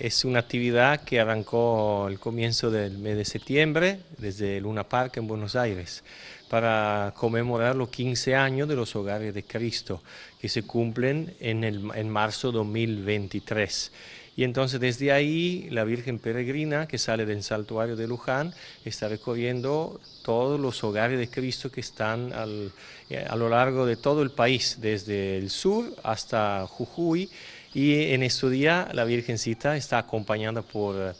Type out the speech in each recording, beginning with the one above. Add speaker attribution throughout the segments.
Speaker 1: Es una actividad que arrancó el comienzo del mes de septiembre desde Luna Park en Buenos Aires para conmemorar los 15 años de los hogares de Cristo que se cumplen en, el, en marzo 2023. Y entonces desde ahí la Virgen Peregrina, que sale del santuario de Luján, está recorriendo todos los hogares de Cristo que están eh, a lo largo de todo el país, desde el sur hasta Jujuy. Y en este día la Virgencita está acompañada por eh,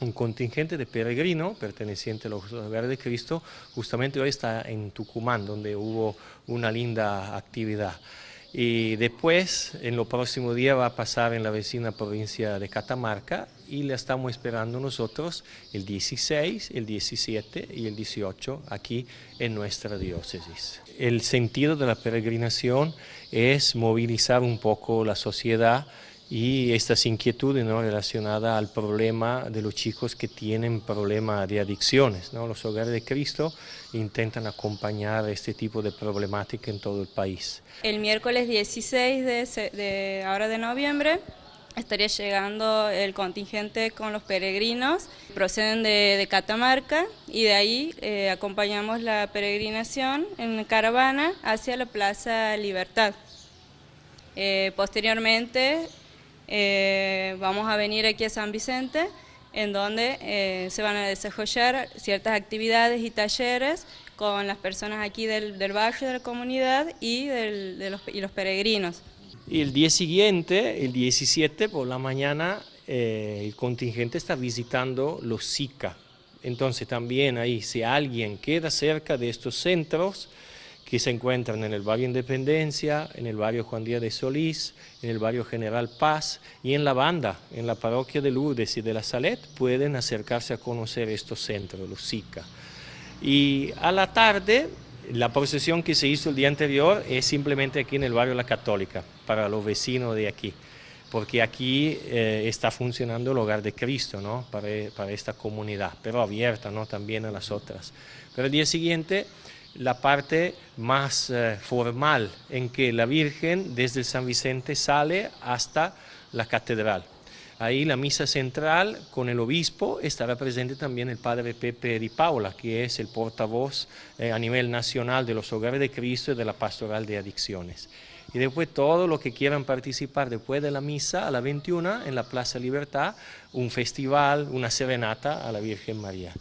Speaker 1: un contingente de peregrinos perteneciente a los hogares de Cristo. Justamente hoy está en Tucumán, donde hubo una linda actividad. Y después, en los próximos días, va a pasar en la vecina provincia de Catamarca y la estamos esperando nosotros el 16, el 17 y el 18 aquí en nuestra diócesis. El sentido de la peregrinación es movilizar un poco la sociedad y estas inquietudes ¿no? relacionadas al problema de los chicos que tienen problemas de adicciones. ¿no? Los hogares de Cristo intentan acompañar este tipo de problemática en todo el país.
Speaker 2: El miércoles 16 de, ahora de noviembre estaría llegando el contingente con los peregrinos, proceden de, Catamarca y de ahí eh, acompañamos la peregrinación en caravana hacia la Plaza Libertad. Eh, posteriormente eh, vamos a venir aquí a San Vicente, en donde eh, se van a desarrollar ciertas actividades y talleres con las personas aquí del, del barrio, de la comunidad y, del, de los, y los peregrinos.
Speaker 1: Y el día siguiente, el 17 por la mañana, eh, el contingente está visitando los SICA. Entonces también ahí, si alguien queda cerca de estos centros, que se encuentran en el barrio Independencia, en el barrio Juan Díaz de Solís, en el barrio General Paz y en la banda, en la parroquia de Lourdes y de la Salet, pueden acercarse a conocer estos centros, los SICA. Y a la tarde, la procesión que se hizo el día anterior es simplemente aquí en el barrio La Católica, para los vecinos de aquí, porque aquí eh, está funcionando el hogar de Cristo, ¿no? Para, esta comunidad, pero abierta, ¿no? También a las otras. Pero el día siguiente la parte más eh, formal en que la Virgen desde San Vicente sale hasta la catedral. Ahí la misa central con el obispo estará presente también el padre Pepe Di Paola, que es el portavoz eh, a nivel nacional de los hogares de Cristo y de la pastoral de adicciones. Y después todos los que quieran participar después de la misa a la 21 en la Plaza Libertad, un festival, una serenata a la Virgen María.